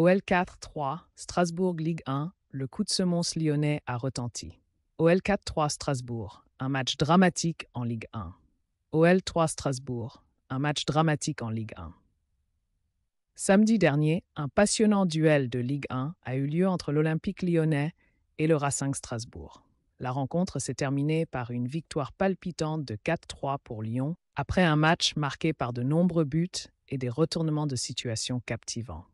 OL 4-3, Strasbourg Ligue 1, le coup de semonce lyonnais a retenti. OL 4-3 Strasbourg, un match dramatique en Ligue 1. OL 3 Strasbourg, un match dramatique en Ligue 1. Samedi dernier, un passionnant duel de Ligue 1 a eu lieu entre l'Olympique lyonnais et le Racing Strasbourg. La rencontre s'est terminée par une victoire palpitante de 4-3 pour Lyon, après un match marqué par de nombreux buts et des retournements de situation captivants.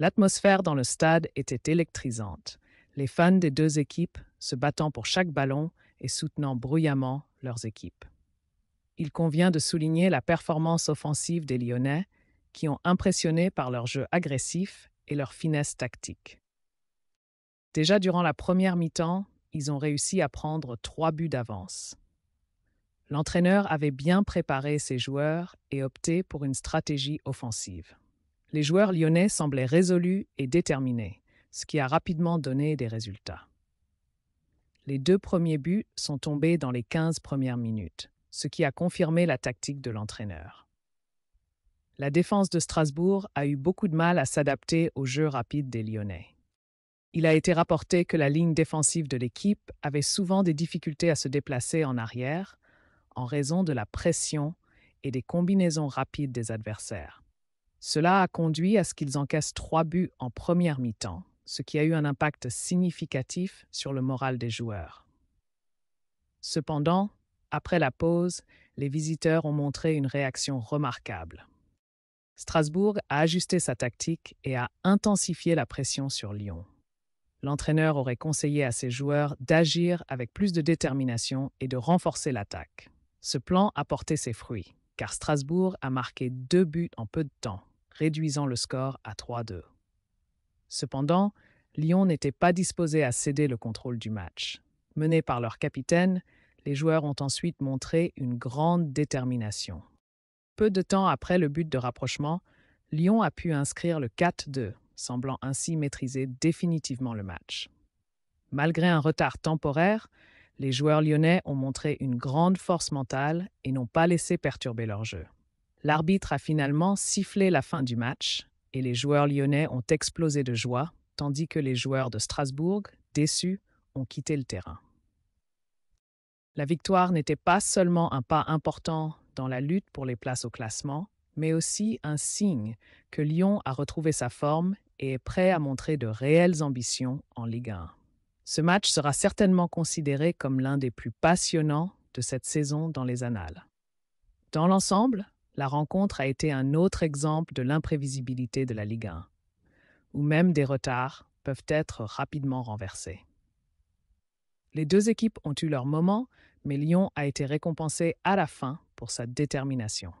L'atmosphère dans le stade était électrisante, les fans des deux équipes se battant pour chaque ballon et soutenant bruyamment leurs équipes. Il convient de souligner la performance offensive des Lyonnais, qui ont impressionné par leur jeu agressif et leur finesse tactique. Déjà durant la première mi-temps, ils ont réussi à prendre trois buts d'avance. L'entraîneur avait bien préparé ses joueurs et opté pour une stratégie offensive les joueurs lyonnais semblaient résolus et déterminés, ce qui a rapidement donné des résultats. Les deux premiers buts sont tombés dans les 15 premières minutes, ce qui a confirmé la tactique de l'entraîneur. La défense de Strasbourg a eu beaucoup de mal à s'adapter au jeu rapide des Lyonnais. Il a été rapporté que la ligne défensive de l'équipe avait souvent des difficultés à se déplacer en arrière en raison de la pression et des combinaisons rapides des adversaires. Cela a conduit à ce qu'ils encaissent trois buts en première mi-temps, ce qui a eu un impact significatif sur le moral des joueurs. Cependant, après la pause, les visiteurs ont montré une réaction remarquable. Strasbourg a ajusté sa tactique et a intensifié la pression sur Lyon. L'entraîneur aurait conseillé à ses joueurs d'agir avec plus de détermination et de renforcer l'attaque. Ce plan a porté ses fruits, car Strasbourg a marqué deux buts en peu de temps, réduisant le score à 3-2. Cependant, Lyon n'était pas disposé à céder le contrôle du match. Menés par leur capitaine, les joueurs ont ensuite montré une grande détermination. Peu de temps après le but de rapprochement, Lyon a pu inscrire le 4-2, semblant ainsi maîtriser définitivement le match. Malgré un retard temporaire, les joueurs lyonnais ont montré une grande force mentale et n'ont pas laissé perturber leur jeu l'arbitre a finalement sifflé la fin du match et les joueurs lyonnais ont explosé de joie, tandis que les joueurs de Strasbourg, déçus, ont quitté le terrain. La victoire n'était pas seulement un pas important dans la lutte pour les places au classement, mais aussi un signe que Lyon a retrouvé sa forme et est prêt à montrer de réelles ambitions en Ligue 1. Ce match sera certainement considéré comme l'un des plus passionnants de cette saison dans les annales. Dans l'ensemble, la rencontre a été un autre exemple de l'imprévisibilité de la Ligue 1, où même des retards peuvent être rapidement renversés. Les deux équipes ont eu leur moment, mais Lyon a été récompensé à la fin pour sa détermination.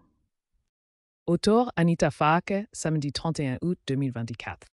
Autor Anita Faake, samedi 31 août 2024.